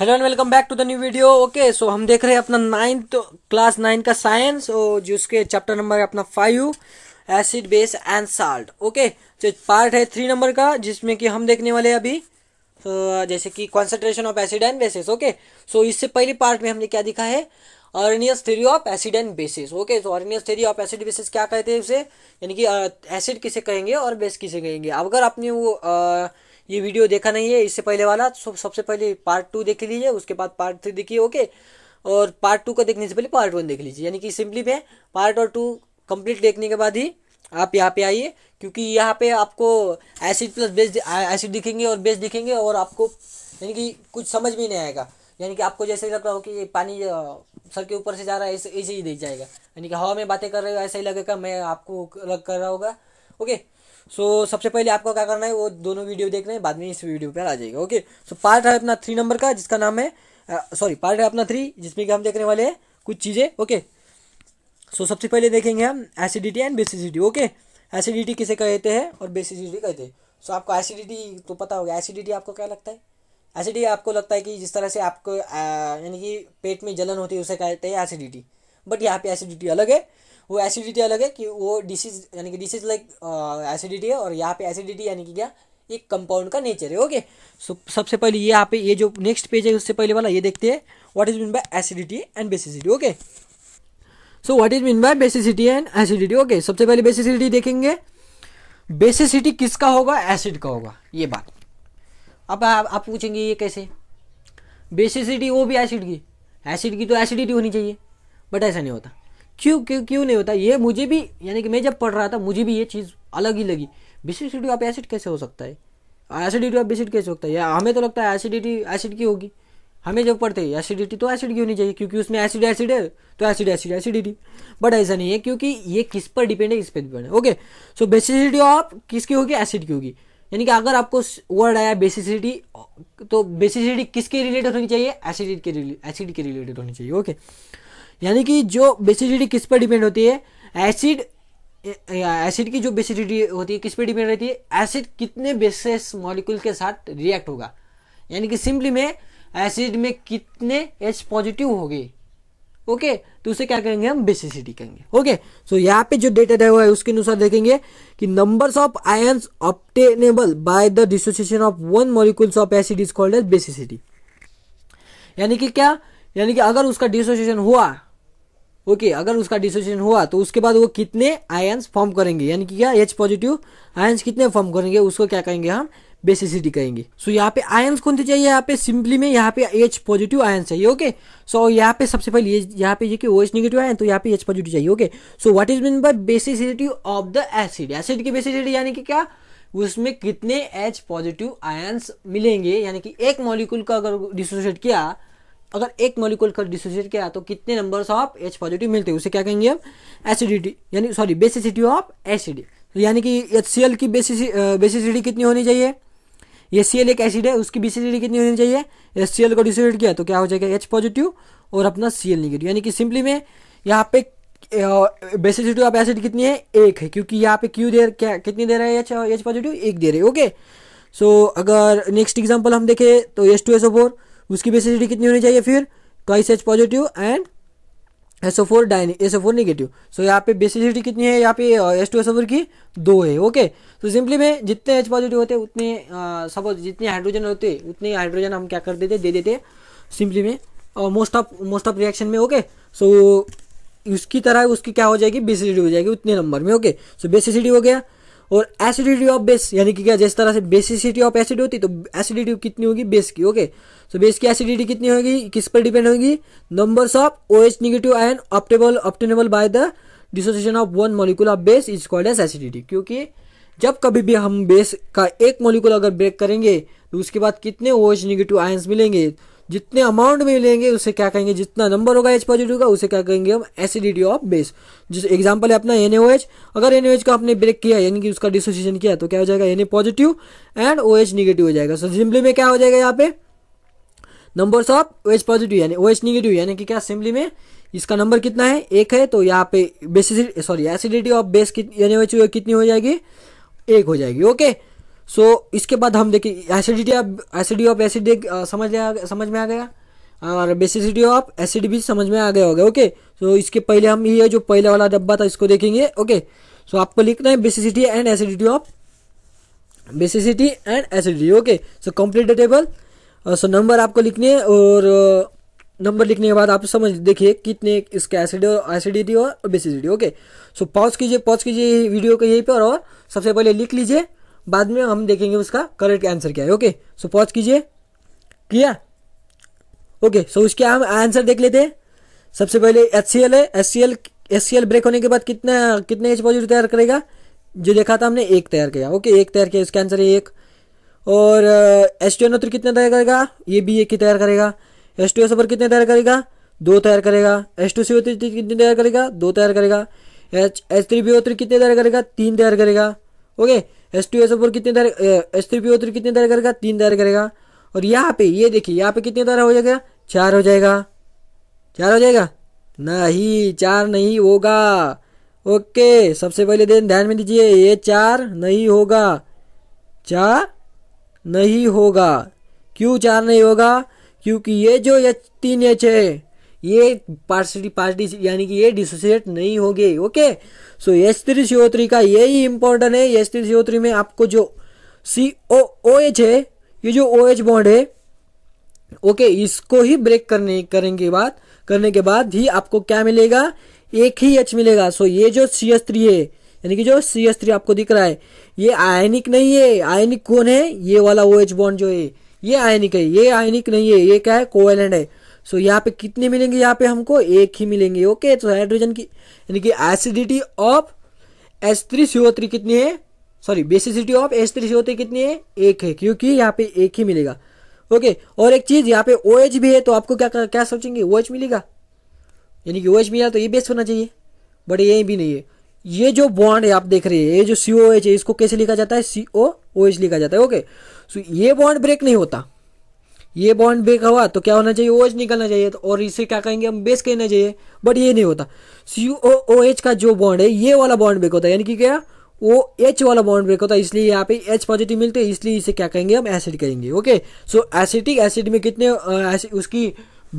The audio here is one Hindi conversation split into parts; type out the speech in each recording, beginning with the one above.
Hello and welcome back to the new video okay so हम देख रहे हैं अपना नाइन्थ क्लास नाइन का साइंस और जिसके चैप्टर नंबर है अपना five acid base and salt okay जो पार्ट है थ्री नंबर का जिसमें कि हम देखने वाले अभी तो जैसे कि concentration of acid and bases okay so इससे पहले पार्ट में हमने क्या दिखा है Arrhenius theory of acid and bases okay so Arrhenius theory of acid bases क्या कहते हैं उसे यानी कि एसिड किसे कहेंगे और बेस किसे कहेंगे अगर आपने वो आ, ये वीडियो देखा नहीं है इससे पहले वाला सब सबसे पहले पार्ट टू देख लीजिए उसके बाद पार्ट थ्री देखिए ओके और पार्ट टू का देखने से पहले पार्ट वन देख लीजिए यानी कि सिंपली में पार्ट और टू कंप्लीट देखने के बाद ही आप यहाँ पे आइए क्योंकि यहाँ पे आपको एसिड प्लस बेस एसिड दिखेंगे और बेस दिखेंगे और आपको यानी कि कुछ समझ भी नहीं आएगा यानी कि आपको जैसे लग रहा हो कि ये पानी सर के ऊपर से जा रहा है ऐसे ऐसे ही दिख जाएगा यानी कि हवा में बातें कर रहे हो ऐसा ही लगेगा मैं आपको लग कर रहा होगा ओके सो so, सबसे पहले आपको क्या करना है वो दोनों वीडियो देखना है बाद में इस वीडियो पर आ जाएगा ओके सो पार्ट है अपना थ्री नंबर का जिसका नाम है सॉरी uh, पार्ट है अपना थ्री जिसमें कि हम देखने वाले हैं कुछ चीज़ें ओके सो सबसे पहले देखेंगे हम acidity and basicity okay acidity किसे कहते हैं और बेसिसिटी कहते हैं सो so, आपको एसिडिटी तो पता होगा एसिडिटी आपको क्या लगता है एसिडिटी आपको लगता है कि जिस तरह से आपको uh, यानी कि पेट में जलन होती है उसे कहते हैं एसिडिटी बट यहाँ पे एसिडिटी अलग है वो एसिडिटी अलग है कि वो डिसीज यानी कि डिसीज लाइक एसिडिटी है और यहाँ पे एसिडिटी यानी कि क्या एक कंपाउंड का नेचर है ओके सो so, सबसे पहले ये यहाँ पे ये जो नेक्स्ट पेज है उससे पहले वाला ये देखते हैं what is mean by acidity and basicity okay so what is mean by basicity and acidity okay सबसे पहले बेसिसिटी देखेंगे बेसिसिटी किसका होगा एसिड का होगा ये बात अब आप, आप पूछेंगे ये कैसे बेसिसिटी वो भी एसिड की एसिड की तो एसिडिटी होनी चाहिए बट ऐसा नहीं होता क्यों क्यों क्यों नहीं होता ये मुझे भी यानी कि मैं जब पढ़ रहा था मुझे भी ये चीज़ अलग ही लगी बेसिसिटी ऑफ एसिड कैसे हो सकता है एसिडिटी ऑफ बेसिड कैसे होता है या हमें तो लगता है एसिडिटी एसिड की होगी हमें जब पढ़ते हैं एसिडिटी तो एसिड की होनी चाहिए क्योंकि उसमें एसिड एसिड है तो एसिड एसिड एसिडिटी बट ऐसा नहीं है क्योंकि ये किस पर डिपेंड है इस पर डिपेंड है ओके सो बेसिसिटी ऑफ किसकी होगी एसिड की होगी यानी कि अगर आपको वर्ड आया बेसिसिटी तो बेसिसिटी किसके रिलेटेड होनी चाहिए एसिडिट के एसिड के रिलेटेड होनी चाहिए ओके okay? यानी कि जो बेसिसिटी किस पर डिपेंड होती है एसिड एसिड की जो बेसिडिटी होती है किस पर डिपेंड रहती है एसिड कितने बेसिस मॉलिक्यूल के साथ रिएक्ट होगा यानी कि सिंपली में एसिड में कितने एच पॉजिटिव होगी ओके तो उसे क्या कहेंगे हम बेसिसिटी कहेंगे ओके सो यहाँ पे जो डेटा दिया हुआ है उसके अनुसार देखेंगे कि numbers of ions obtainable by the dissociation of one molecules of acid is called as basicity यानी कि क्या यानी कि अगर उसका डिसोसिएशन हुआ ओके अगर उसका डिसोसिएशन हुआ तो उसके बाद वो कितने आयन्स फॉर्म करेंगे यानी कि क्या एच पॉजिटिव आयन्स कितने फॉर्म करेंगे उसको क्या कहेंगे हम बेसिसिटी कहेंगे सो so, यहाँ पे आयन्स कौन से चाहिए यहाँ पे सिंपली में यहाँ पे एच पॉजिटिव आयन चाहिए ओके सो यहाँ पे सबसे पहले यहाँ पे कि ओ एच निगेटिव आयन तो यहाँ पे एच पॉजिटिव चाहिए okay so what is mean by basicity of the acid acid की बेसिसिटी यानी कि क्या उसमें कितने एच पॉजिटिव आयन्स मिलेंगे यानी कि एक मॉलिक्यूल का अगर डिसोसिएट किया अगर एक मॉलिक्यूल का डिसोसिएट किया तो कितने नंबर ऑफ एच पॉजिटिव मिलते हैं उसे क्या कहेंगे हम एसिडिटी यानी सॉरी बेसिसिटी ऑफ एसिड यानी कि एच सी एल की बेसिसिटी कितनी होनी चाहिए ये सी एल एक एसिड है उसकी बेसिसिटी कितनी होनी चाहिए एच सी एल को डिसोसिएट किया तो क्या हो जाएगा एच पॉजिटिव और अपना सी एल निगेटिव यानी कि सिंपली में यहाँ पे बेसिसिटी ऑफ एसिड कितनी है एक है क्योंकि यहाँ पे क्यू दे क्या कितनी दे रहा है एच एच पॉजिटिव एक दे रहे ओके सो so, अगर नेक्स्ट एग्जाम्पल हम देखें तो H two S O four उसकी बेसिसिटी कितनी होनी चाहिए फिर twice H positive and SO four डाइन एसओ फोर निगेटिव सो यहाँ पे बेसिसिटी कितनी है यहाँ पे एस टू एसओ फोर की दो है ओके तो सिंपली में जितने एच पॉजिटिव होते उतने सपोज जितने हाइड्रोजन होते उतने हाइड्रोजन हम क्या कर देते दे देते सिंपली में most of most of reaction में ओके सो उसकी तरह उसकी क्या हो जाएगी बेसिसिटी हो जाएगी उतने नंबर में ओके सो बेसिसिटी हो गया और एसिडिटी ऑफ बेस यानी कि क्या जिस तरह से बेसिसिटी ऑफ एसिड होती तो एसिडिटी कितनी होगी बेस की ओके सो बेस की एसिडिटी कितनी होगी किस पर डिपेंड होगी numbers of O H negative ion obtainable obtainable by the dissociation of one molecule of base is called as acidity क्योंकि जब कभी भी हम बेस का एक मॉलिक्यूल अगर ब्रेक करेंगे तो उसके बाद कितने ओ एच निगेटिव आयन्स मिलेंगे जितने अमाउंट में लेंगे उसे क्या कहेंगे जितना नंबर होगा एच पॉजिटिव का उसे क्या कहेंगे हम एसिडिटी ऑफ बेस जिस एग्जाम्पल है अपना एन अगर एन का आपने ब्रेक किया यानी कि उसका डिसोसिएशन किया तो क्या हो जाएगा N positive and O H negative हो जाएगा सो so, सिंपली में क्या हो जाएगा यहाँ पे number of O H positive यानी ओ एच निगेटिव यानी कि क्या सिंपली में इसका नंबर कितना है एक है तो यहाँ पे bases sorry acidity of base यानी कितनी हो जाएगी एक हो जाएगी ओके okay? सो so, इसके बाद हम देखें acidity of acidity of acid समझ आ समझ में आ गया और बेसिसिटी ऑफ एसिड भी समझ में आ गया होगा ओके सो इसके पहले हम ये जो पहला वाला डब्बा था इसको देखेंगे ओके सो so, आपको लिखना है basicity and acidity of basicity and acidity okay so complete table so number आपको लिखने है और नंबर लिखने के बाद आप समझ देखिए कितने इसके एसिड एसिडिटी और बेसिसिटी ओके सो पॉज कीजिए पॉज कीजिए वीडियो को यहीं पर और सबसे पहले लिख लीजिए बाद में हम देखेंगे उसका करेक्ट आंसर क्या है ओके सो पॉज कीजिए किया ओके सो उसके हम आंसर देख लेते हैं सबसे पहले एच सी एल है H C L H C L break होने के बाद कितना कितने एच पॉजिटिव तैयार करेगा जो देखा था हमने एक तैयार किया ओके एक तैयार किया इसका आंसर है एक और एच टी एन थ्री कितना तैयार करेगा ये भी एक ही तैयार करेगा एस टू एस ओपर कितने तैयार करेगा दो तैयार करेगा S two C O three कितने तैयार करेगा दो तैयार करेगा H H three B O three कितने तैयार करेगा तीन तैयार करेगा okay S two S four कितने दायरे S three P O three कितने दायरे करेगा तीन दायरे करेगा और यहाँ पे ये देखिए यहाँ पे कितने दायरा हो जाएगा चार हो जाएगा चार हो जाएगा नहीं चार नहीं होगा ओके सबसे पहले दिन ध्यान में दीजिए ये चार नहीं होगा चार नहीं होगा क्यों चार नहीं होगा क्योंकि ये जो एच तीन एच है ये पार्सडी पार्टी यानी कि ये डिसोसिएट नहीं होगी okay so H three C O three का यही इंपॉर्टेंट है S three C O three में आपको जो सी ओ ओ एच है ये जो ओ एच बॉन्ड है ओके इसको ही ब्रेक करने करेंगे बाद करने के बाद ही आपको क्या मिलेगा एक ही एच मिलेगा सो ये जो सी एस थ्री है यानी कि जो सी एस थ्री आपको दिख रहा है ये आयनिक नहीं है आयनिक कौन है ये वाला ओ एच बॉन्ड जो है ये आयनिक है ये आयनिक नहीं है ये क्या है कोवेलेंट है सो so, यहाँ पे कितने मिलेंगे यहाँ पे हमको एक ही मिलेंगे ओके तो हाइड्रोजन की यानी कि acidity of S three CO three कितनी है sorry basicity of S three CO three कितनी है एक है क्योंकि यहाँ पे एक ही मिलेगा ओके और एक चीज़ यहाँ पे ओ OH भी है तो आपको क्या क्या सोचेंगे ओ OH मिलेगा यानी कि ओ OH मिला तो ये बेस होना चाहिए बट ये भी नहीं है ये जो बॉन्ड है आप देख रहे हैं ये जो सीओ एच है इसको कैसे लिखा जाता है सीओ ओ ओ एच लिखा जाता है ओके सो ये बॉन्ड ब्रेक नहीं होता ये बॉन्ड ब्रेक हुआ तो क्या होना चाहिए ओ OH निकलना चाहिए तो और इसे क्या कहेंगे हम बेस कहना चाहिए बट ये नहीं होता सी ओ ओ एच का जो बॉन्ड है ये वाला बॉन्ड ब्रेक होता है यानी कि क्या ओ एच वाला बॉन्ड ब्रेक होता है इसलिए यहाँ पे एच पॉजिटिव मिलते हैं इसलिए इसे क्या कहेंगे हम एसिड कहेंगे ओके सो एसिडिक एसिड में कितने उसकी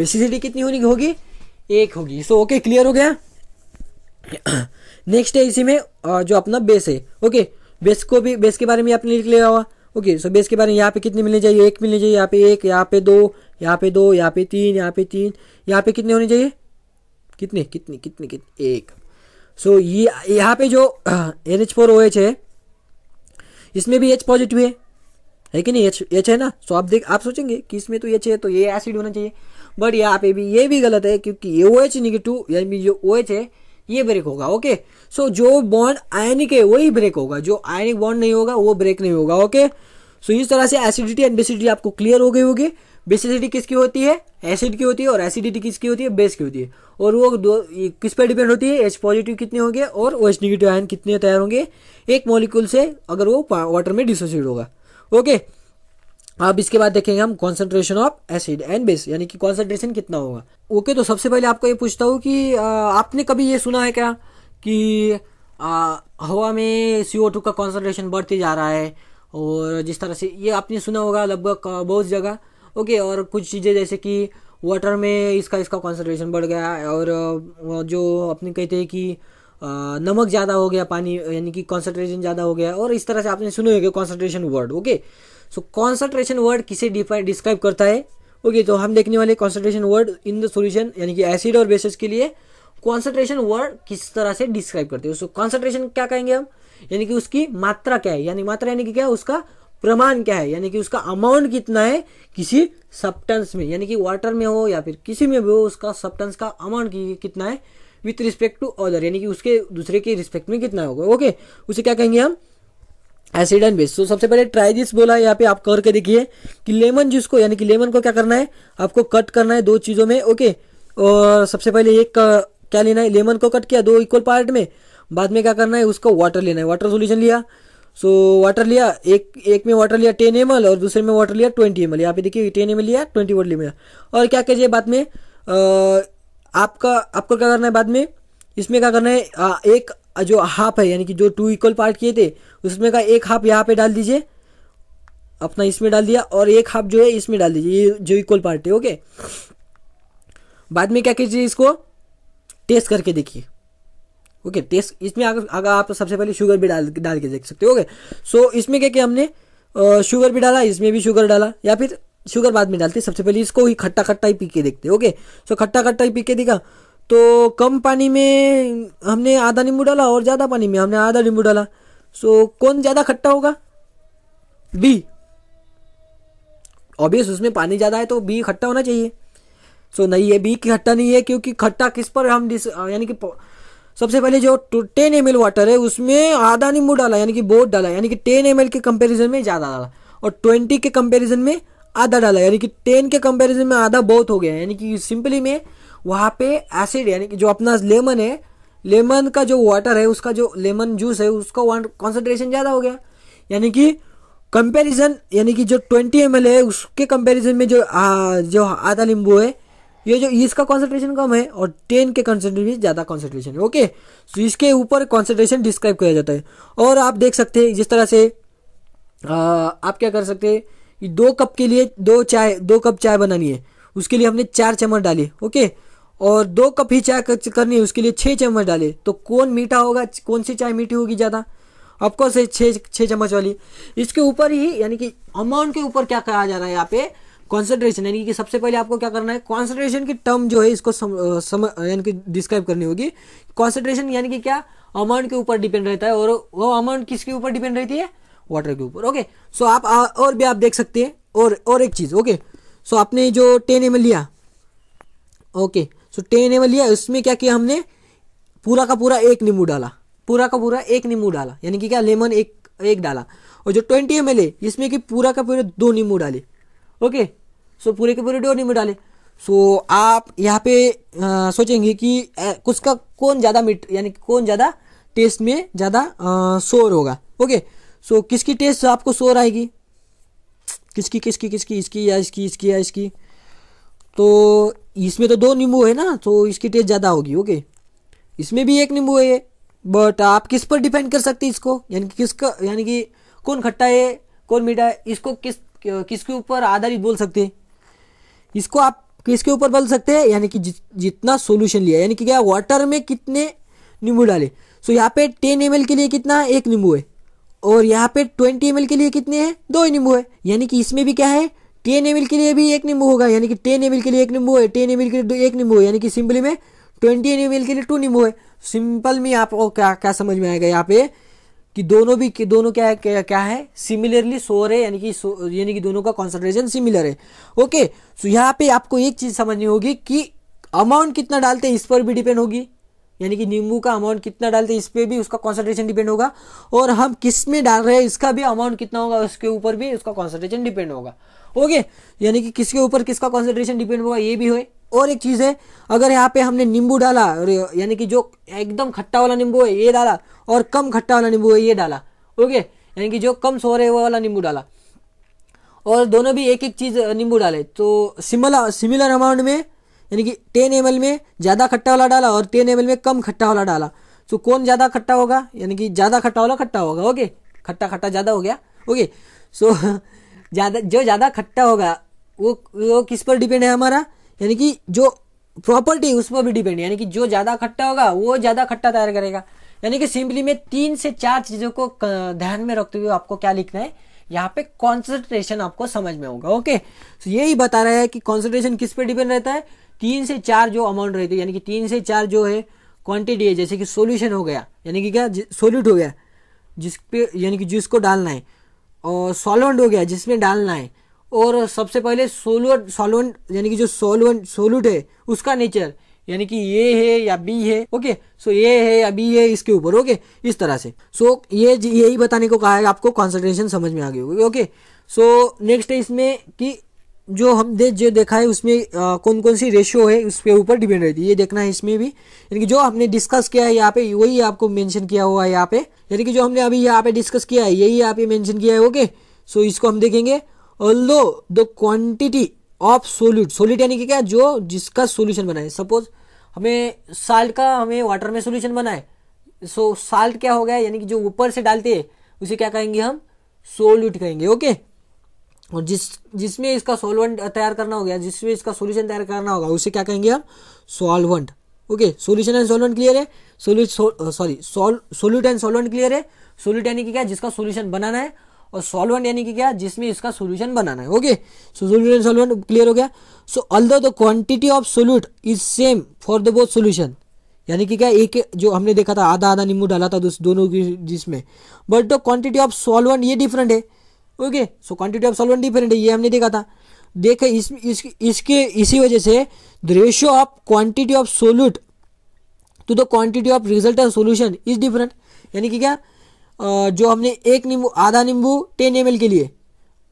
बेसिसिटी कितनी होनी होगी एक होगी सो ओके क्लियर हो गया नेक्स्ट है इसी में जो अपना बेस है ओके बेस को भी बेस के बारे में आपने लिख लिया हुआ ओके सो बेस के बारे में यहाँ पे कितने मिलने चाहिए एक मिलनी चाहिए यहाँ पे एक यहाँ पे दो यहाँ पे दो यहाँ पे तीन यहाँ पे तीन यहाँ पे कितने होने चाहिए कितने कितने कितने कितने एक सो ये यहाँ पे जो N H four O H है इसमें भी एच पॉजिटिव है है कि नहीं एच एच है ना सो आप देख आप सोचेंगे कि इसमें तो एच है तो ये एसिड होना चाहिए बट यहाँ पे भी ये भी गलत है क्योंकि ये ओ एच निगेटिव यानी जो ओ एच है ये ब्रेक होगा ओके सो जो बॉन्ड आयनिक है वही ब्रेक होगा जो आयनिक बॉन्ड नहीं होगा वो ब्रेक नहीं होगा ओके सो इस तरह से एसिडिटी एंड बेसिडिटी आपको क्लियर हो गई होगी बेसिडिटी किसकी होती है एसिड की होती है और एसिडिटी किसकी होती है बेस की होती है और वो दो किस पर डिपेंड होती है एच पॉजिटिव कितने होंगे और ओ एच निगेटिव आयन कितने तैयार होंगे एक मॉलिक्यूल से अगर वो वाटर में डिसोसिएट होगा ओके okay? अब इसके बाद देखेंगे हम concentration of acid and base यानी कि कॉन्सेंट्रेशन कितना होगा ओके तो सबसे पहले आपको ये पूछता हूँ कि आ, आपने कभी ये सुना है क्या कि आ, हवा में सी का कॉन्सेंट्रेशन बढ़ते जा रहा है और जिस तरह से ये आपने सुना होगा लगभग बहुत जगह ओके और कुछ चीज़ें जैसे कि वाटर में इसका इसका कॉन्सेंट्रेशन बढ़ गया और जो अपने कहते हैं कि नमक ज़्यादा हो गया पानी यानी कि कॉन्सेंट्रेशन ज़्यादा हो गया और इस तरह से आपने सुने होंगे concentration word okay so concentration word किसे डिफाइन डिस्क्राइब करता है ओके okay, तो हम देखने वाले concentration word in the solution यानी कि एसिड और बेसिस के लिए कॉन्सेंट्रेशन वर्ड किस तरह से डिस्क्राइब करते हैं सो कॉन्सेंट्रेशन क्या कहेंगे हम यानी कि उसकी मात्रा क्या है यानी मात्रा यानी कि क्या उसका प्रमाण क्या है यानी कि उसका अमाउंट कितना है किसी सब्टेंस में यानी कि वाटर में हो या फिर किसी में भी हो उसका सब्टेंस का अमाउंट कितना है विथ रिस्पेक्ट टू अदर यानी कि उसके दूसरे के रिस्पेक्ट में कितना होगा ओके उसे क्या कहेंगे हम एसिड एंड बेस तो सबसे पहले ट्राई दिस बोला है यहाँ पे आप करके देखिए कि लेमन जूस को यानी कि लेमन को क्या करना है आपको कट करना है दो चीज़ों में ओके और सबसे पहले एक क्या लेना है लेमन को कट किया दो इक्वल पार्ट में बाद में क्या करना है उसको वाटर लेना है वाटर सोल्यूशन लिया सो वाटर लिया एक एक में वाटर लिया टेन एम और दूसरे में वाटर लिया ट्वेंटी एम यहाँ पे देखिए टेन एम लिया ट्वेंटी वाटर लिया और क्या कहिए बाद में आपका आपको क्या करना है बाद में इसमें क्या करना है एक जो हाफ है यानी कि जो टू इक्वल पार्ट किए थे उसमें का एक हाफ यहाँ पे डाल दीजिए अपना इसमें डाल दिया और एक हाफ जो है इसमें डाल दीजिए ये जो इक्वल पार्ट है ओके बाद में क्या कीजिए इसको टेस्ट करके देखिए ओके टेस्ट इसमें अगर आप सबसे पहले शुगर भी डाल डाल के देख सकते हो ओके सो इसमें क्या किया हमने शुगर भी डाला इसमें भी शुगर डाला या फिर शुगर बाद में डालते सबसे पहले इसको ही खट्टा खट्टा ही पी के देखते ओके सो खट्टा खट्टा ही पी के देखा तो कम पानी में हमने आधा नींबू डाला और ज़्यादा पानी में हमने आधा नींबू डाला सो कौन ज़्यादा खट्टा होगा बी ऑब्वियस उसमें पानी ज़्यादा है तो बी खट्टा होना चाहिए सो so, नहीं ये बी की खट्टा नहीं है क्योंकि खट्टा किस पर हम डिस यानी कि सबसे पहले जो टेन एम वाटर है उसमें आधा नींबू डाला यानी कि बहुत डाला यानी कि टेन एम के कंपेरिजन में ज़्यादा डाला और ट्वेंटी के कंपेरिजन में आधा डाला यानी कि टेन के कंपेरिजन में आधा बहुत हो गया यानी कि सिंपली में वहाँ पे एसिड यानी कि जो अपना लेमन है लेमन का जो वाटर है उसका जो लेमन जूस है उसका कॉन्सेंट्रेशन ज़्यादा हो गया यानी कि कंपैरिजन यानी कि जो 20 एम है उसके कंपैरिजन में जो आ, जो आधा नींबू है ये जो इसका कॉन्सेंट्रेशन कम है और टेन के कॉन्सेंट्रेशन में ज़्यादा कॉन्सेंट्रेशन है ओके तो इसके ऊपर कॉन्सेंट्रेशन डिस्क्राइब किया जाता है और आप देख सकते हैं जिस तरह से आ, आप क्या कर सकते हैं दो कप के लिए दो चाय दो कप चाय बनानी है उसके लिए हमने चार चम्मच डाले ओके और दो कप ही चाय करनी है उसके लिए छः चम्मच डाले तो कौन मीठा होगा कौन सी चाय मीठी होगी ज़्यादा ऑफकोर्स है छः छः चम्मच वाली इसके ऊपर ही यानी कि अमाउंट के ऊपर क्या कहा जा रहा है यहाँ पे कॉन्सेंट्रेशन यानी कि सबसे पहले आपको क्या करना है कॉन्सेंट्रेशन की टर्म जो है इसको सम, यानी कि डिस्क्राइब करनी होगी कॉन्सेंट्रेशन यानी कि क्या अमाउंट के ऊपर डिपेंड रहता है और वो अमाउंट किसके ऊपर डिपेंड रहती है वाटर के ऊपर ओके सो आप आ, और भी आप देख सकते हैं और और एक चीज़ ओके सो आपने जो टेन एम लिया ओके सो टे एनेबल लिया उसमें क्या किया हमने पूरा का पूरा एक नींबू डाला पूरा का पूरा एक नींबू डाला यानी कि क्या लेमन एक एक डाला और जो ट्वेंटी एम एल है इसमें कि पूरा का पूरा दो नींबू डाले ओके सो पूरे के पूरे दो नींबू डाले सो आप यहाँ पे आ, सोचेंगे कि कुछ का कौन ज़्यादा मीट यानी कि कौन ज़्यादा टेस्ट में ज़्यादा शोर होगा ओके सो किसकी टेस्ट आपको शोर आएगी किसकी किसकी किसकी इसकी या इसकी इसकी या इसकी तो इसमें तो दो नींबू है ना तो इसकी टेस्ट ज़्यादा होगी ओके इसमें भी एक नींबू है ये बट आप किस पर डिपेंड कर सकते हैं इसको यानी कि किसका यानी कि कौन खट्टा है कौन मीठा है इसको किस किसके ऊपर आधारित बोल सकते हैं इसको आप किसके ऊपर बोल सकते हैं यानी कि जि, जितना सोल्यूशन लिया यानी कि क्या वाटर में कितने नींबू डाले सो यहाँ पे टेन एम के लिए कितना एक नींबू है और यहाँ पे ट्वेंटी एम के लिए कितने हैं दो नींबू है यानी कि इसमें भी क्या है टेन एम के लिए भी एक नींबू होगा यानी कि टेन एम के लिए एक नींबू है टेन एम के लिए एक नींबू है यानी कि सिंपली में ट्वेंटी एम के लिए टू नींबू है सिंपल में आपको क्या क्या समझ में आएगा यहाँ पे कि दोनों भी कि दोनों क्या क्या, क्या है सिमिलरली सोर है यानी कि यानी कि दोनों का कॉन्सेंट्रेशन सिमिलर है ओके सो यहाँ पे आपको एक चीज समझनी होगी कि अमाउंट कितना डालते हैं इस पर भी डिपेंड होगी यानी कि नींबू का अमाउंट कितना डालते हैं इस पर भी उसका कॉन्सेंट्रेशन डिपेंड होगा और हम किस में डाल रहे हैं इसका भी अमाउंट कितना होगा उसके ऊपर भी उसका कॉन्सेंट्रेशन डिपेंड होगा ओके यानी कि किसके ऊपर किसका कॉन्सेंट्रेशन डिपेंड होगा ये भी हो और एक चीज़ है अगर यहाँ पे हमने नींबू डाला यानी कि जो एकदम खट्टा वाला नींबू है ये डाला और कम खट्टा वाला नींबू है ये डाला ओके यानी कि जो कम सोरे वाला नींबू डाला और दोनों भी एक एक चीज़ नींबू डाले तो सिमिलर सिमिलर अमाउंट में यानी कि टेन एम में ज़्यादा खट्टा वाला डाला और टेन एम में कम खट्टा वाला डाला तो कौन ज़्यादा खट्टा होगा यानी कि ज़्यादा खट्टा वाला खट्टा होगा ओके खट्टा खट्टा ज़्यादा हो गया ओके सो ज़्यादा जो ज़्यादा खट्टा होगा वो वो किस पर डिपेंड है हमारा यानी कि जो प्रॉपर्टी उस पर भी डिपेंड है यानी कि जो ज़्यादा खट्टा होगा वो ज़्यादा खट्टा तैयार करेगा यानी कि सिंपली में तीन से चार चीज़ों को ध्यान में रखते हुए आपको क्या लिखना है यहाँ पे कॉन्सेंट्रेशन आपको समझ में होगा ओके यही बता रहा है कि कॉन्सेंट्रेशन किस पे डिपेंड रहता है तीन से चार जो अमाउंट रहती है यानी कि तीन से चार जो है क्वांटिटी है जैसे कि सोल्यूशन हो गया यानी कि क्या सोल्यूट हो गया जिस पे यानी कि जिसको डालना है और सॉल्वेंट हो गया जिसमें डालना है और सबसे पहले सोलवेंट सॉल्वेंट यानी कि जो सोलवेंट सोल्यूट है उसका नेचर यानी कि ये है या बी है ओके सो ये है या बी है इसके ऊपर ओके इस तरह से सो so, ये यही बताने को कहा है आपको कॉन्सेंट्रेशन समझ में आ गई होगी ओके सो नेक्स्ट है इसमें कि जो हम दे जो देखा है उसमें आ, कौन कौन सी रेशियो है उसके ऊपर डिपेंड रहती है ये देखना है इसमें भी यानी कि जो हमने डिस्कस किया है यहाँ पे वही आपको मेंशन किया हुआ है यहाँ पे यानी कि जो हमने अभी यहाँ पे डिस्कस किया है यही यहाँ पे मेंशन किया है ओके सो इसको हम देखेंगे although the quantity of solute solute यानी कि क्या जो जिसका सोल्यूशन बनाए सपोज हमें साल्ट का हमें वाटर में सोल्यूशन बनाए सो साल्ट क्या हो गया यानी कि जो ऊपर से डालते हैं उसे क्या कहेंगे हम सोल्यूट कहेंगे ओके और जिस जिसमें इसका सोलवेंट तैयार करना हो गया जिसमें इसका सोल्यूशन तैयार करना होगा उसे क्या कहेंगे हम solvent okay solution and solvent clear है solute sorry solute and solvent clear है सोल्यूट यानी कि क्या जिसका सोल्यूशन बनाना है और सॉल्वेंट यानी कि क्या जिसमें इसका सोल्यूशन बनाना है okay so solute and solvent clear हो गया so although the quantity of solute is same for the both solution यानी कि क्या एक जो हमने देखा था आधा आधा नींबू डाला था दोनों की जिसमें but the quantity of solvent ये डिफरेंट है okay so quantity of solvent different है ये हमने देखा था देखे इस, इस, इसके इसी वजह से the ratio of quantity of solute to the quantity of result solution is different यानी कि क्या जो हमने एक नींबू आधा नींबू टेन एम के लिए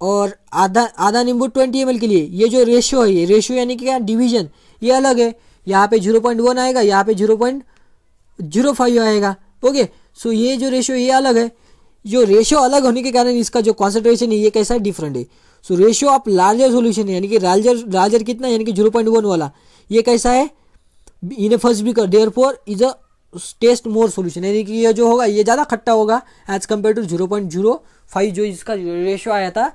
और आधा आधा नींबू ट्वेंटी एम के लिए ये जो रेशियो है ये रेशियो यानी कि क्या डिवीजन ये अलग है यहाँ पे जीरो पॉइंट वन आएगा यहाँ पे जीरो पॉइंट जीरो फाइव आएगा ओके सो ये जो रेशियो ये अलग है जो रेशियो अलग होने के कारण इसका जो कॉन्सेंट्रेशन है ये कैसा है डिफरेंट है so ratio of larger solution यानी कि लार्जर लार्जर कितना यानी कि जीरो पॉइंट वन वाला ये कैसा है in a first beaker therefore is a taste more solution यानी कि ये जो होगा ये ज़्यादा खट्टा होगा as compare to zero point zero five जो इसका रेशियो आया था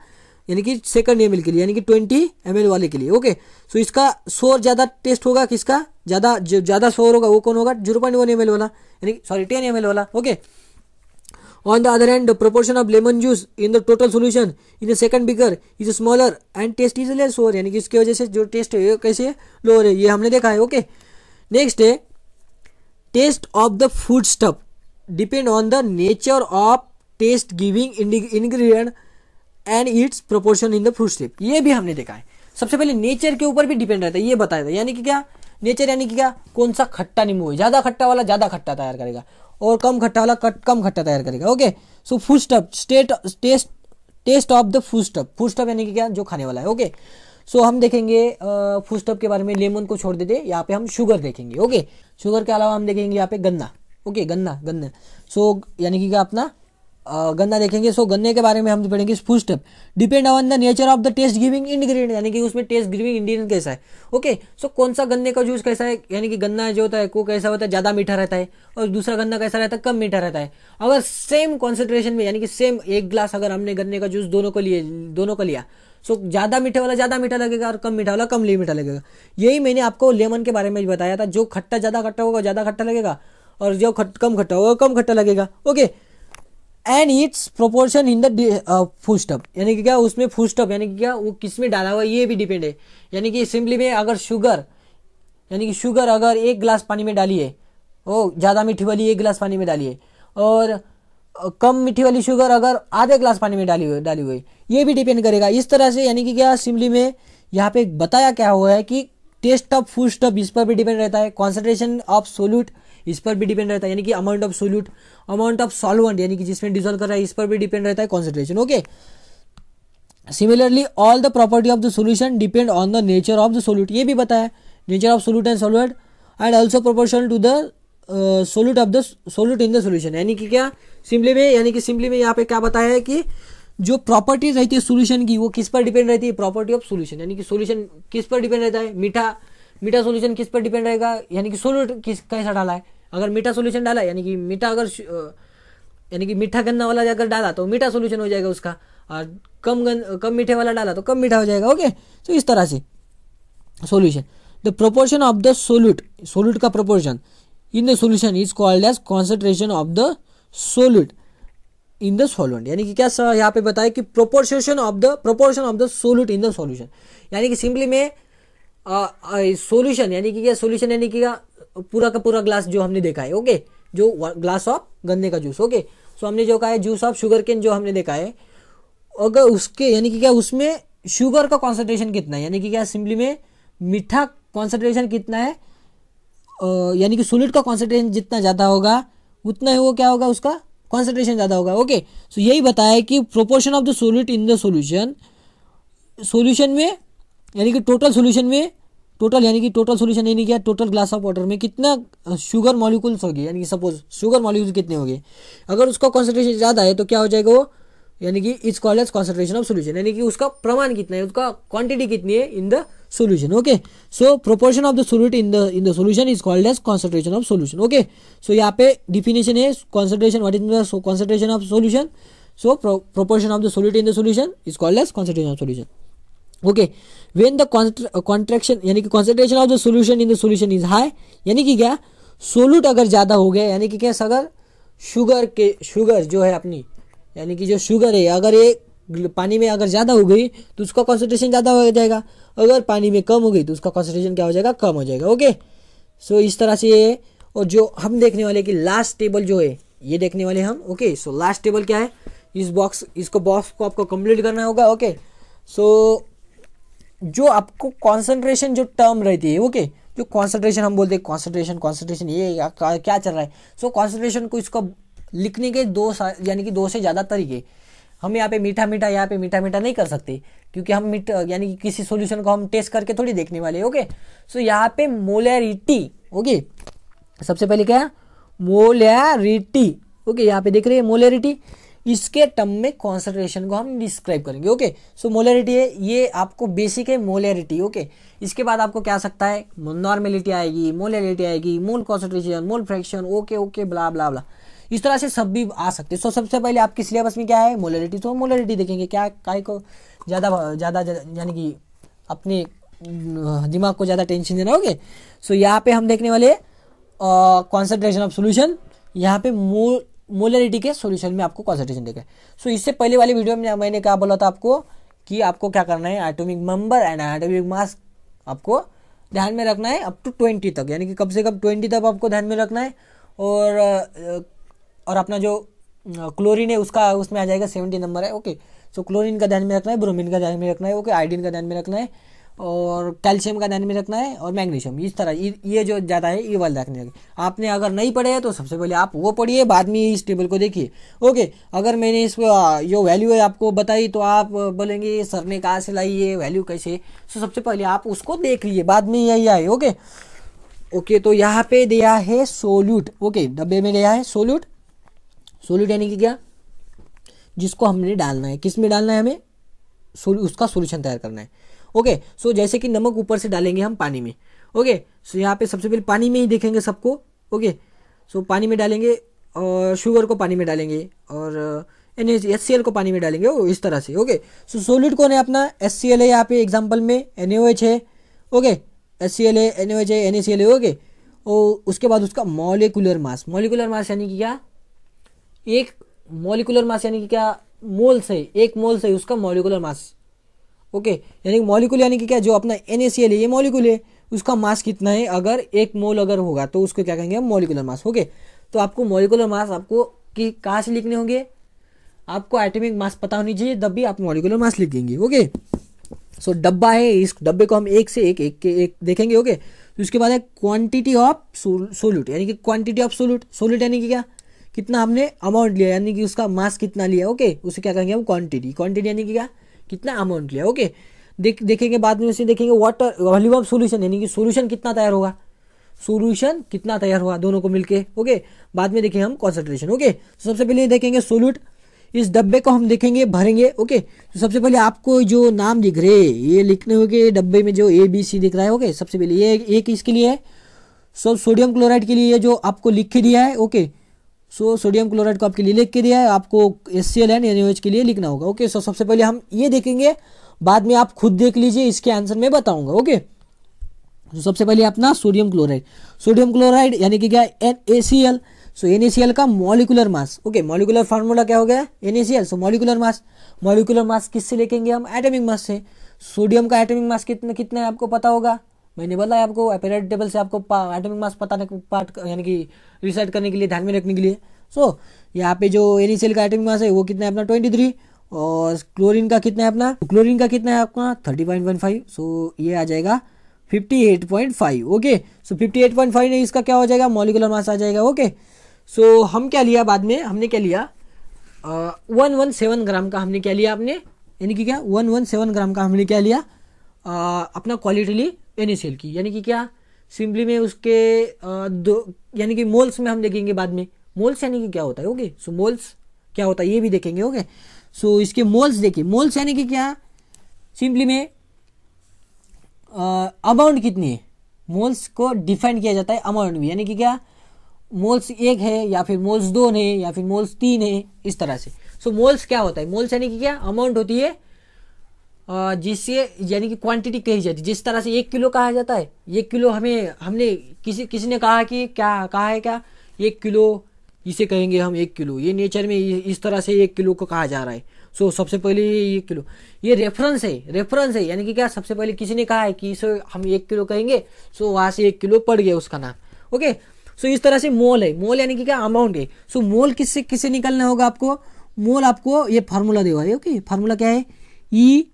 यानी कि सेकंड एम के लिए यानी कि ट्वेंटी एम वाले के लिए ओके सो इसका शोर ज़्यादा टेस्ट होगा किसका ज़्यादा ज़्यादा शोर होगा वो कौन होगा जीरो पॉइंट वन एम वाला यानी सॉरी टेन एम वाला okay On the other hand, the proportion of lemon juice in the total solution in the second beaker is smaller and taste is less over यानी कि इसकी वजह से जो टेस्ट है कैसे लोअर है ये हमने देखा है ओके नेक्स्ट है taste of the foodstuff depend on the nature of taste giving ingredient and its proportion in the foodstuff ये भी हमने देखा है सबसे पहले नेचर के ऊपर भी डिपेंड रहता है ये बताया था यानी कि क्या नेचर यानी कि क्या कौन सा खट्टा नींबू है ज़्यादा खट्टा वाला ज़्यादा खट्टा तैयार करेगा और कम खट्टा वाला कट कम खट्टा तैयार करेगा okay so food state taste taste of the foodstuff stuff food यानी कि क्या जो खाने वाला है ओके सो so, हम देखेंगे फूस्टअप के बारे में लेमन को छोड़ देते यहाँ पे हम शुगर देखेंगे ओके शुगर के अलावा हम देखेंगे यहाँ पे गन्ना ओके गन्ना गन्ना सो so, यानी कि क्या अपना गन्ना देखेंगे सो गन्ने के बारे में हम पढ़ेंगे first step depend on the nature of the taste giving ingredient यानी कि उसमें टेस्ट गिविंग इंग्रेडिएंट कैसा है ओके सो कौन सा गन्ने का जूस कैसा है यानी कि गन्ना जो होता है वो कैसा होता है ज़्यादा मीठा रहता है और दूसरा गन्ना कैसा रहता है कम मीठा रहता है अगर सेम कॉन्सेंट्रेशन में यानी कि सेम एक ग्लास अगर हमने गन्ने का जूस दोनों को लिए दोनों को लिया सो so, ज़्यादा मीठा वाला ज़्यादा मीठा लगेगा और कम मीठा वाला कम मीठा लगेगा यही मैंने आपको लेमन के बारे में बताया था जो खट्टा ज़्यादा खट्टा होगा ज़्यादा खट्टा लगेगा और जो खट कम खट्टा होगा कम खट्टा लगेगा okay and its proportion in the food यानी कि क्या उसमें फूड यानी कि क्या वो किस में डाला हुआ ये भी डिपेंड है यानी कि सिंपली में अगर शुगर यानी कि शुगर अगर एक गिलास पानी में डालिए ओ ज़्यादा मीठी वाली एक गिलास पानी में डालिए और कम मीठी वाली शुगर अगर आधे गिलास पानी में डाली हुई डाली हुई ये भी डिपेंड करेगा इस तरह से यानी कि क्या सिमली में यहाँ पे बताया क्या हुआ है कि टेस्ट ऑफ फूड स्टॉप इस पर भी डिपेंड रहता है कॉन्सेंट्रेशन ऑफ सोल्यूट इस पर भी डिपेंड रहता है यानी कि amount of solute amount of solvent यानी कि जिसमें डिजोल्व कर रहा है इस पर भी डिपेंड रहता है concentration okay similarly all the property of the solution depend on the nature of the solute ये भी बताया nature of solute and solvent and also proportion to the solute of the solute in the solution यानी कि क्या सिंपली में यानी कि सिंपली में यहाँ पे क्या बताया है कि जो प्रॉपर्टीज रहती है सोल्यूशन की वो किस पर डिपेंड रहती है प्रॉपर्टी ऑफ सोल्यूशन यानी कि सोल्यूशन किस पर डिपेंड रहता है मीठा मीठा सोल्यूशन किस पर डिपेंड रहेगा यानी कि सोल्यूट किस कैसा डाला है अगर मीठा सोल्यूशन डाला यानी कि मीठा अगर यानी कि मीठा गन्ना वाला अगर डाला तो मीठा सोल्यूशन हो जाएगा उसका और कम गन कम मीठे वाला डाला तो कम मीठा हो जाएगा ओके तो इस तरह से solution the proportion of the solute solute का proportion in the solution is called as concentration of the solute in the solute यानी कि क्या यहाँ पे बताया कि proportion of the proportion of the solute in the solution यानी कि सिंपली में सोल्यूशन यानी कि क्या सोल्यूशन यानी कि क्या पूरा का पूरा ग्लास जो हमने देखा है ओके जो ग्लास ऑफ गन्ने का जूस ओके सो हमने जो कहा है जूस ऑफ शुगर केन जो हमने देखा है अगर उसके यानी कि क्या उसमें शुगर का कॉन्सेंट्रेशन कितना है यानी कि क्या सिंपली में मीठा कॉन्सेंट्रेशन कितना है यानी कि सोलिड का कॉन्सेंट्रेशन जितना ज़्यादा होगा उतना ही वो क्या होगा उसका कॉन्सेंट्रेशन ज़्यादा होगा ओके सो यही बताया कि proportion of the solid in the solution solution में यानी कि टोटल सोल्यूशन में टोटल यानी कि टोटल सोल्यूशन यानी क्या टोटल ग्लास ऑफ वाटर में कितना शुगर मॉलिकुल्स होगी यानी कि सपोज शुगर मॉलिकुल्स कितने होंगे अगर उसका कॉन्सेंट्रेशन ज़्यादा है तो क्या हो जाएगा वो यानी कि it's call as concentration of solution यानी कि उसका प्रमाण कितना है उसका क्वांटिटी कितनी है in the solution okay so proportion of the solute in the in the solution is called as concentration of solution okay so यहाँ पे डिफिनेशन है concentration what is the concentration of solution so proportion of the solute in the solution is called as concentration of solution okay when the contraction यानी कि concentration of the solution in the solution is high यानी कि क्या सोल्यूट अगर ज़्यादा हो गया यानी कि क्या अगर शुगर के शुगर जो है अपनी यानी कि जो शुगर है अगर ये पानी में अगर ज़्यादा हो गई तो उसका कॉन्सेंट्रेशन ज़्यादा हो जाएगा अगर पानी में कम हो गई तो उसका कॉन्सेंट्रेशन क्या हो जाएगा कम हो जाएगा ओके सो इस तरह से ये और जो हम देखने वाले कि लास्ट टेबल जो है ये देखने वाले हम ओके सो लास्ट टेबल क्या है इस बॉक्स इसको बॉक्स को आपको कंप्लीट करना होगा ओके सो so, जो आपको कॉन्सेंट्रेशन जो टर्म रहती है ओके जो कॉन्सेंट्रेशन हम बोलते हैं कॉन्सेंट्रेशन कॉन्सेंट्रेशन ये क्या चल रहा है सो so, कॉन्सेंट्रेशन को इसको लिखने के दो यानी कि दो से ज़्यादा तरीके हम यहाँ पे मीठा मीठा यहाँ पे मीठा मीठा नहीं कर सकते क्योंकि हम मीठ यानी कि किसी सॉल्यूशन को हम टेस्ट करके थोड़ी देखने वाले ओके सो so, यहाँ पे मोलैरिटी ओके सबसे पहले क्या मोलैरिटी ओके यहाँ पे देख रहे हैं मोलैरिटी इसके टर्म में कॉन्सेंट्रेशन को हम डिस्क्राइब करेंगे ओके सो मोलरिटी है ये आपको बेसिक है मोलरिटी ओके इसके बाद आपको क्या आ सकता है नॉर्मेलिटी आएगी मोलरिटी आएगी mole concentration mole fraction okay okay bla bla bla इस तरह से सब भी आ सकते हैं सो सबसे पहले आपके सिलेबस में क्या है मोलरिटी तो मोलरिटी देखेंगे क्या काय को ज़्यादा ज़्यादा यानी कि अपने दिमाग को ज़्यादा टेंशन देना ओके सो यहाँ पे हम देखने वाले कॉन्सेंट्रेशन ऑफ सोल्यूशन यहाँ पे मोल मोलरिटी के सॉल्यूशन में आपको कॉन्सेंट्रेशन देगा सो so, इससे पहले वाली वीडियो में मैंने क्या बोला था आपको कि आपको क्या करना है atomic number and atomic mass आपको ध्यान में रखना है अप टू ट्वेंटी तक यानी कि कब से कब ट्वेंटी तक आपको ध्यान में रखना है और और अपना जो क्लोरीन है उसका उसमें आ जाएगा सेवेंटी नंबर है ओके सो क्लोरीन का ध्यान में रखना है ब्रोमीन का ध्यान में रखना है ओके आयोडीन का ध्यान में रखना है और कैल्शियम का ध्यान में रखना है और मैग्नीशियम इस तरह ये जो ज़्यादा है ये वाला रखने लगे आपने अगर नहीं पढ़े तो सबसे पहले आप वो पढ़िए बाद में इस टेबल को देखिए ओके अगर मैंने इस जो वैल्यू है आपको बताई तो आप बोलेंगे सर ने कहा से लाई ये वैल्यू कैसे सो तो सबसे पहले आप उसको देख लीजिए बाद में यही आए ओके ओके तो यहाँ पे दिया है सोल्यूट ओके डब्बे में दिया है सोल्यूट सोल्यूट यानी कि क्या जिसको हमने डालना है किस में डालना है हमें उसका सोल्यूशन तैयार करना है ओके सो जैसे कि नमक ऊपर से डालेंगे हम पानी में ओके सो यहाँ पे सबसे पहले पानी में ही देखेंगे सबको ओके सो पानी में डालेंगे और शुगर को पानी में डालेंगे और एन uh, एच को पानी में डालेंगे ओ, इस तरह से ओके सो सोलिड कौन है अपना एस है यहाँ पे एग्जाम्पल में एन है ओके एस सी है एन है एन है ओके और उसके बाद उसका मॉलिकुलर मास मॉलिकुलर मास यानी कि क्या एक मॉलिकुलर मास यानी कि क्या मोल से एक मोल से उसका मॉलिकुलर मास ओके यानी मॉलिक्यूल यानी कि क्या जो अपना एन है ये मॉलिक्यूल है उसका मास कितना है अगर एक मोल अगर होगा तो उसको क्या कहेंगे मॉलिकुलर मास ओके तो आपको मॉलिकुलर मास आपको कि कहाँ से लिखने होंगे आपको एटॉमिक मास पता होनी चाहिए तब भी आप मॉलिकुलर मास लिख देंगे ओके सो डब्बा है इस डब्बे को हम एक से एक एक के एक देखेंगे ओके तो उसके बाद है क्वांटिटी ऑफ सोल्यूट यानी कि क्वांटिटी ऑफ सोल्यूट सोल्यूट यानी कि क्या कितना हमने अमाउंट लिया यानी कि उसका मास कितना लिया ओके उसे क्या कहेंगे हम क्वांटिटी क्वांटिटी यानी कि क्या कितना अमाउंट लिया ओके देख देखेंगे बाद में उसे देखेंगे वाटर वॉल्यूम ऑफ सोल्यूशन यानी कि सोल्यूशन कितना तैयार होगा सोल्यूशन कितना तैयार हुआ दोनों को मिलके ओके बाद में देखेंगे हम कॉन्सेंट्रेशन ओके तो सबसे पहले देखेंगे सोल्यूट इस डब्बे को हम देखेंगे भरेंगे ओके तो सबसे पहले आपको जो नाम दिख रहे ये लिखने होंगे डब्बे में जो ए बी सी दिख रहा है ओके सबसे पहले ये एक इसके लिए है सब सोडियम क्लोराइड के लिए जो आपको लिख के दिया है ओके सो सोडियम क्लोराइड को आपके लिए लिख के दिया है आपको S C L and N के लिए लिखना होगा ओके सो सबसे पहले हम ये देखेंगे बाद में आप खुद देख लीजिए इसके आंसर में बताऊंगा ओके तो सबसे पहले अपना सोडियम क्लोराइड सोडियम क्लोराइड यानी कि क्या N A C L so N A C L का molecular mass okay molecular formula क्या हो गया N A C L so molecular mass molecular mass किससे लिखेंगे हम एटमिक मास से सोडियम का एटमिक मास कितना कितना है आपको पता होगा मैंने बताया आपको एपेरेट टेबल से आपको एटॉमिक मास पता पार्ट यानी कि रिसर्च करने के लिए ध्यान में रखने के लिए सो so, यहाँ पे जो एनी सेल का एटॉमिक मास है वो कितना है अपना ट्वेंटी थ्री और क्लोरीन का कितना है अपना क्लोरीन का कितना है आपका thirty point one five so ये आ जाएगा fifty eight point five okay so fifty eight point five नहीं इसका क्या हो जाएगा मॉलिकुलर मास आ जाएगा ओके okay? सो so, हम क्या लिया बाद में हमने क्या लिया वन वन सेवन ग्राम का हमने क्या लिया आपने यानी कि क्या वन वन सेवन ग्राम का हमने क्या लिया uh, अपना क्वालिटीली एल की यानी कि क्या सिंपली में उसके दो यानी कि मोल्स में हम देखेंगे बाद में मोल्स यानी कि क्या होता है ओके सो मोल्स क्या होता है ये भी देखेंगे ओके सो इसके मोल्स देखिए मोल्स यानी कि क्या सिंपली में अमाउंट कितनी है मोल्स को डिफाइन किया जाता है अमाउंट में यानी कि क्या मोल्स एक है या फिर मोल्स दो है या फिर मोल्स तीन है इस तरह से सो so, मोल्स क्या होता है मोल्स यानी कि क्या अमाउंट होती है जिससे यानी कि क्वांटिटी कही जाती जिस तरह से एक किलो कहा जाता है एक किलो हमें हमने किसी किसी ने कहा कि क्या कहा है क्या एक किलो इसे कहेंगे हम एक किलो ये नेचर में इस तरह से एक किलो को कहा जा रहा है सो so, सबसे पहले ये एक किलो ये रेफरेंस है रेफरेंस है यानी कि क्या सबसे पहले किसी ने कहा है कि इसे हम एक किलो कहेंगे सो so, वहाँ से एक किलो पड़ गया उसका नाम ओके सो इस तरह से मोल है मोल यानी कि क्या अमाउंट है सो so, मोल किससे किससे निकलना होगा आपको मोल आपको ये फार्मूला देगा ओके फार्मूला क्या है E e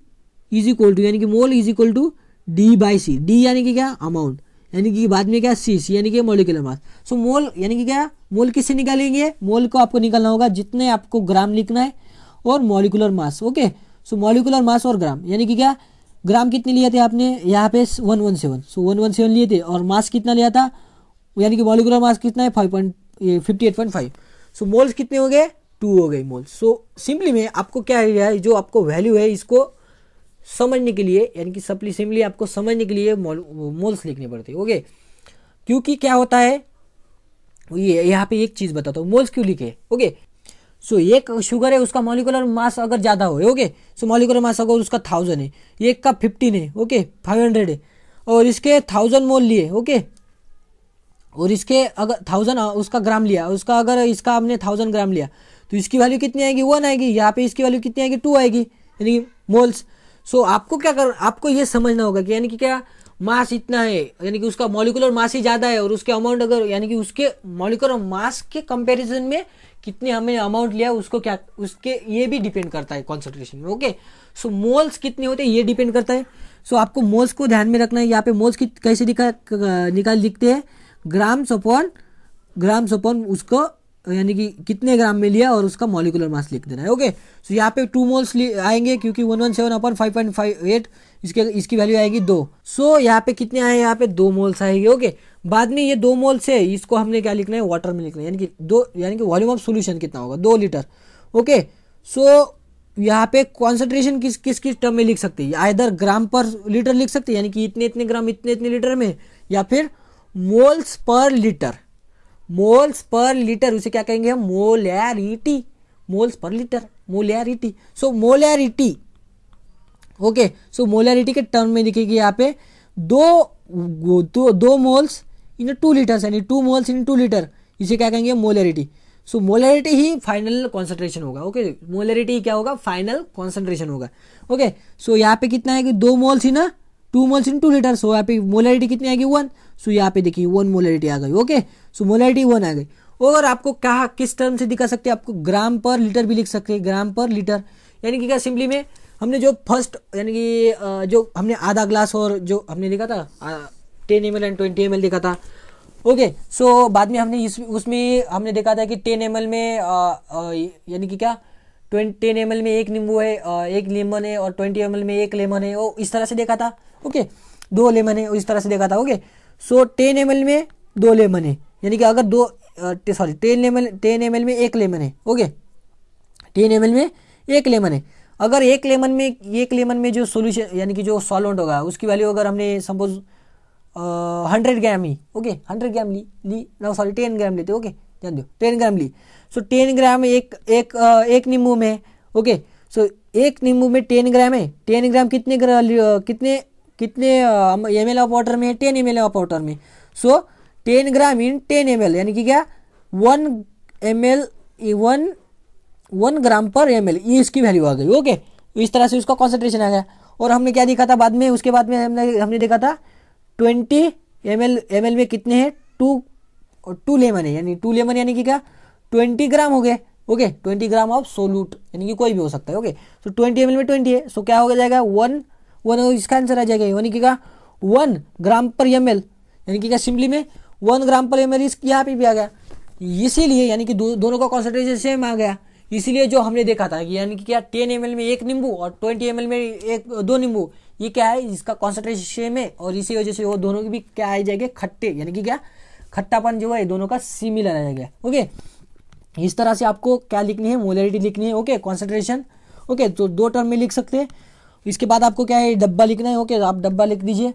is equal to यानी कि mole is equal to D by C D यानी कि क्या अमाउंट यानी कि बाद में क्या सी सी यानी कि मोलिकुलर मास सो मोल यानी कि क्या मोल किससे निकालेंगे मोल को आपको निकालना होगा जितने आपको ग्राम लिखना है और molecular mass okay so molecular mass और ग्राम यानी कि क्या ग्राम कितने लिए थे आपने यहाँ पे one one seven so one one seven लिए थे और मास कितना लिया था यानी कि मोलिकुलर मास कितना है five point fifty eight point five so moles कितने हो गए टू हो गए मोल्स सो सिंपली में आपको क्या है जो आपको वैल्यू है इसको समझने के लिए यानी कि सप्ली सिमली आपको समझने के लिए मोल्स लिखने पड़ते हैं ओके क्योंकि क्या होता है ये यहाँ पे एक चीज़ बताता हूँ मोल्स क्यों लिखे ओके सो so, एक शुगर है उसका मॉलिकुलर मास अगर ज़्यादा हो ओके सो मॉलिकुलर मास अगर उसका थाउजेंड है एक का फिफ्टीन है ओके फाइव हंड्रेड है और इसके थाउजेंड मोल लिए ओके और इसके अगर थाउजेंड हाँ, उसका ग्राम लिया उसका अगर इसका हमने थाउजेंड ग्राम लिया तो इसकी वैल्यू कितनी आएगी वन आएगी यहाँ पे इसकी वैल्यू कितनी आएगी टू आएगी यानी मोल्स सो so, आपको क्या कर आपको ये समझना होगा कि यानी कि क्या मास इतना है यानी कि उसका मॉलिकुलर मास ही ज़्यादा है और उसके अमाउंट अगर यानी कि उसके मॉलिकुलर मास के कंपैरिजन में कितने हमने अमाउंट लिया उसको क्या उसके ये भी डिपेंड करता है कॉन्सेंट्रेशन में ओके सो मोल्स कितने होते हैं ये डिपेंड करता है सो so, आपको मोल्स को ध्यान में रखना है यहाँ पे मोल्स की कैसे दिखा निकाल लिखते हैं ग्राम्स अपॉन ग्राम्स अपॉन उसको यानी कि कितने ग्राम में लिया और उसका मॉलिकुलर मास लिख देना है ओके सो यहाँ पे टू मोल्स आएंगे क्योंकि वन वन सेवन अपन फाइव पॉइंट फाइव एट इसके इसकी वैल्यू आएगी दो सो so, यहाँ पे कितने आए यहाँ पे दो मोल्स आएंगे ओके बाद में ये दो मोल्स है इसको हमने क्या लिखना है वाटर में लिखना है यानी कि दो यानी कि वॉल्यूम ऑफ सोल्यूशन कितना होगा दो लीटर ओके सो यहाँ पे कॉन्सेंट्रेशन किस किस किस टर्म में लिख सकते हैं आयदर ग्राम पर लीटर लिख सकते हैं यानी कि इतने इतने ग्राम इतने इतने लीटर में या फिर moles per litre moles per litre उसे क्या कहेंगे हम molarity moles per litre molarity so molarity okay so molarity के टर्म में दिखेगी यहाँ पे दो दो, दो मोल्स इन टू लीटर्स यानी two moles in two litre इसे क्या कहेंगे मोलैरिटी सो मोलरिटी ही फाइनल कॉन्सेंट्रेशन होगा ओके मोलरिटी क्या होगा फाइनल कॉन्सेंट्रेशन होगा ओके सो यहाँ पे कितना है कि दो moles in two moles in two litre so यहाँ पे मोलैरिटी कितनी आएगी वन सो यहाँ पे देखिए वन मोलरिटी आ गई ओके सो मोलरिटी वन आ गई और आपको कहा किस टर्म से दिखा सकते हैं आपको ग्राम पर लीटर भी लिख सकते हैं ग्राम पर लीटर यानी कि क्या सिंपली में हमने जो फर्स्ट यानी कि जो हमने आधा ग्लास और जो हमने लिखा था ten M and twenty M लिखा था ओके okay, सो so, बाद में हमने उसमें हमने देखा था कि टेन एम में यानी कि क्या टेन एम में एक नींबू है आ, एक लेमन है और ट्वेंटी एम में एक लेमन है वो इस तरह से देखा था ओके okay, दो लेमन है इस तरह से देखा था okay okay? So ten M में दो लेमन है यानी कि अगर दो sorry ten lemon ten M में एक लेमन है ओके टेन एम में एक लेमन है अगर एक लेमन में एक लेमन में जो सोल्यूशन यानी कि जो सॉल्वेंट होगा उसकी वैल्यू अगर हमने सपोज हंड्रेड ग्राम ही ओके हंड्रेड ग्राम ली ली ना सॉरी टेन ग्राम लेते ओके जान दो टेन ग्राम ली सो टेन ग्राम एक एक एक नींबू में ओके सो एक नींबू में टेन ग्राम है टेन ग्राम कितने ग्राम कितने कितने एम एल ऑफ वाटर में ten M L of water में so ten gram in ten M L यानी कि क्या one M L one one gram per M L ये इसकी वैल्यू आ गई ओके इस तरह से उसका कॉन्सेंट्रेशन आ गया और हमने क्या देखा था बाद में उसके बाद में हमने हमने देखा था twenty M L M L में कितने हैं टू टू लेमन है यानी टू लेमन यानी कि क्या ट्वेंटी ग्राम हो गए okay twenty gram of solute यानी कि कोई भी हो सकता है ओके सो ट्वेंटी एम में ट्वेंटी है सो क्या हो जाएगा वन वन इसका आंसर आ जाएगा यानी कि वन ग्राम पर एम यानी कि सिंपली में one gram per M L यहाँ पे भी आ गया इसीलिए यानी कि दो, दोनों का कॉन्सेंट्रेशन सेम आ गया इसीलिए जो हमने देखा था यानी कि क्या टेन एम में एक नींबू और ट्वेंटी एम में एक दो नींबू ये क्या है इसका कॉन्सेंट्रेशन सेम है और इसी वजह से वो दोनों की भी क्या आ जाएंगे खट्टे यानी कि क्या खट्टापन जो है दोनों का सिमिलर आ जाएगा ओके इस तरह से आपको क्या लिखनी है मोलरिटी लिखनी है ओके कॉन्सेंट्रेशन ओके तो दो टर्म में लिख सकते हैं इसके बाद आपको क्या है डब्बा लिखना है ओके आप डब्बा लिख दीजिए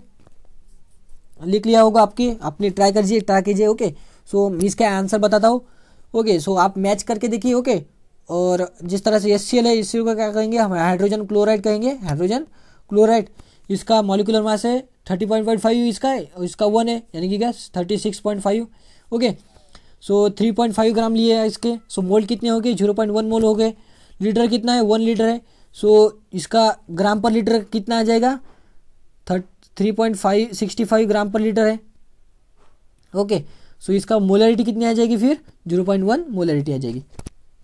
लिख लिया होगा आपके आपने ट्राई करिए ट्राई कीजिए ओके सो इसका आंसर बताता हूँ ओके सो आप मैच करके देखिए ओके और जिस तरह से एस है इसी को क्या कहेंगे हम हाइड्रोजन क्लोराइड कहेंगे हाइड्रोजन क्लोराइड इसका मॉलिकुलर मास है थर्टी पॉइंट पॉइंट फाइव इसका है और इसका वन है यानी कि क्या thirty six point five okay so three point five gram लिए है इसके सो मोल कितने हो गए जीरो पॉइंट वन मोल हो गए लीटर कितना है वन लीटर है सो so, इसका ग्राम पर लीटर कितना आ जाएगा थर्ट three point five sixty five gram per litre है ओके okay, सो so इसका मोलरिटी कितनी आ जाएगी फिर जीरो पॉइंट वन मोलरिटी आ जाएगी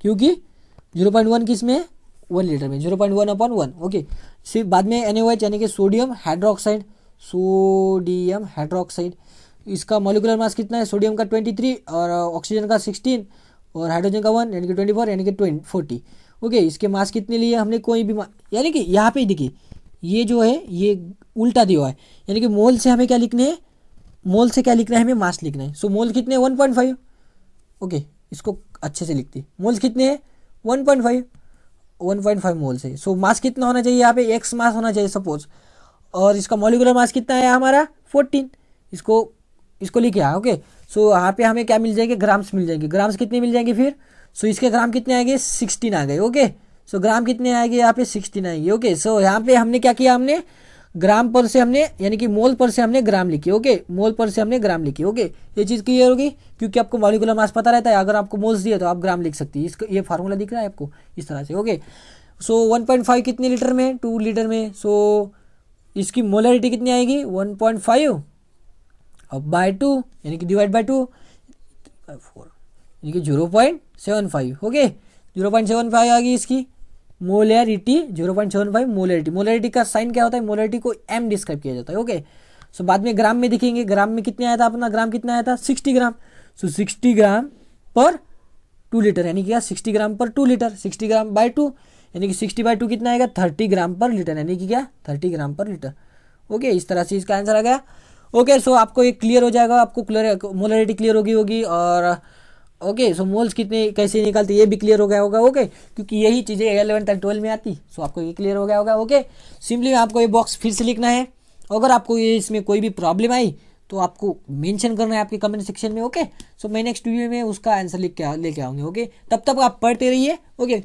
क्योंकि जीरो पॉइंट वन किस में वन लीटर में zero point one upon one okay सिर्फ बाद में एन यानी कि सोडियम हाइड्रोक्साइड सोडियम हाइड्रोक्साइड इसका मोलिकुलर मास कितना है सोडियम का ट्वेंटी थ्री और ऑक्सीजन का सिक्सटीन और हाइड्रोजन का वन यानी कि ट्वेंटी फोर यानी कि ट्वेंटी फोर्टी ओके इसके मास कितने लिए हमने कोई भी यानी कि यहाँ पे देखिए ये जो है ये उल्टा दिया हुआ है यानी कि मोल से हमें क्या लिखने है मोल से क्या लिखना है हमें मास लिखना है सो so, मोल कितने वन पॉइंट फाइव ओके इसको अच्छे से लिखती मोल कितने हैं one point five one point five mole से सो so, मास कितना होना चाहिए यहाँ पे एक्स मास होना चाहिए सपोज और इसका मॉलिकुलर मास कितना है हमारा फोर्टीन इसको इसको लिखे ओके सो यहाँ पे हमें क्या मिल जाएंगे ग्राम्स मिल जाएंगे ग्राम्स कितने मिल जाएंगे फिर सो इसके ग्राम कितने आएंगे सिक्सटीन आ गए ओके सो ग्राम कितने आएंगे यहाँ पे सिक्सटीन आएंगे ओके सो यहाँ पे हमने क्या किया हमने ग्राम पर से हमने यानी कि मोल पर से हमने ग्राम लिखी ओके मोल पर से हमने ग्राम लिखी ओके ये चीज़ क्लियर होगी क्योंकि आपको मॉलिकुलर मास पता रहता है अगर आपको मोल्स दिए तो आप ग्राम लिख सकती है इसका ये फार्मूला दिख रहा है आपको इस तरह से okay so one point five कितने लीटर में टू लीटर में सो so, इसकी मोलरिटी कितनी आएगी वन पॉइंट फाइव और बाय टू यानी कि डिवाइड बाय टू फोर यानी कि zero point seven five okay zero point seven five आ गई इसकी molarity zero point seven five molarity molarity का साइन क्या होता है मोलरिटी को एम डिस्क्राइब किया जाता है ओके सो बाद में ग्राम में दिखेंगे ग्राम में कितने आया था अपना ग्राम कितना आया था sixty gram so sixty gram per two litre यानी कि sixty gram per two litre sixty gram by two यानी कि सिक्सटी बाय टू कितना आएगा थर्टी ग्राम पर लीटर यानी कि क्या thirty gram per litre okay okay, इस तरह से इसका आंसर आ गया ओके okay, सो so आपको ये क्लियर हो जाएगा आपको क्लियर मोलरिटी क्लियर होगी होगी और ओके सो मोल्स कितने कैसे निकालते ये भी क्लियर हो गया होगा ओके क्योंकि यही चीज़ें एलेवन एंड ट्वेल्व में आती सो आपको ये क्लियर हो गया होगा ओके सिंपली आपको ये बॉक्स फिर से लिखना है अगर आपको ये इसमें कोई भी प्रॉब्लम आई तो आपको मेंशन करना है आपके कमेंट सेक्शन में ओके सो मैं नेक्स्ट वीडियो में उसका आंसर लिख के लेके आऊँगी ओके तब तक आप पढ़ते रहिए ओके